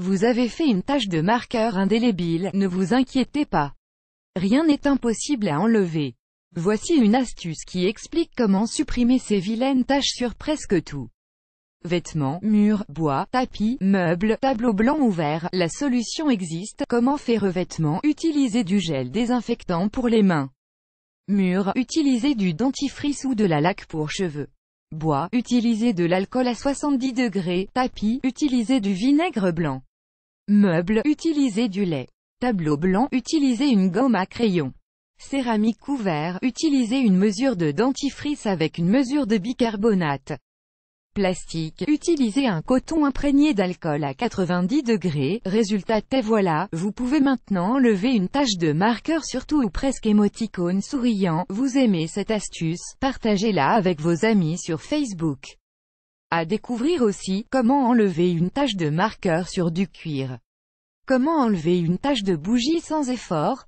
Vous avez fait une tache de marqueur indélébile, ne vous inquiétez pas. Rien n'est impossible à enlever. Voici une astuce qui explique comment supprimer ces vilaines taches sur presque tout. Vêtements, murs, bois, tapis, meubles, tableaux blancs ou verts, la solution existe. Comment faire revêtement Utilisez du gel désinfectant pour les mains. Murs, utilisez du dentifrice ou de la laque pour cheveux. Bois, utilisez de l'alcool à 70 degrés. Tapis, utilisez du vinaigre blanc. Meuble Utilisez du lait. Tableau blanc, Utilisez une gomme à crayon. Céramique couvert, Utilisez une mesure de dentifrice avec une mesure de bicarbonate. Plastique, Utilisez un coton imprégné d'alcool à 90 degrés, résultat et voilà, vous pouvez maintenant enlever une tache de marqueur surtout ou presque émoticône souriant, vous aimez cette astuce, partagez-la avec vos amis sur Facebook. À découvrir aussi, comment enlever une tache de marqueur sur du cuir. Comment enlever une tache de bougie sans effort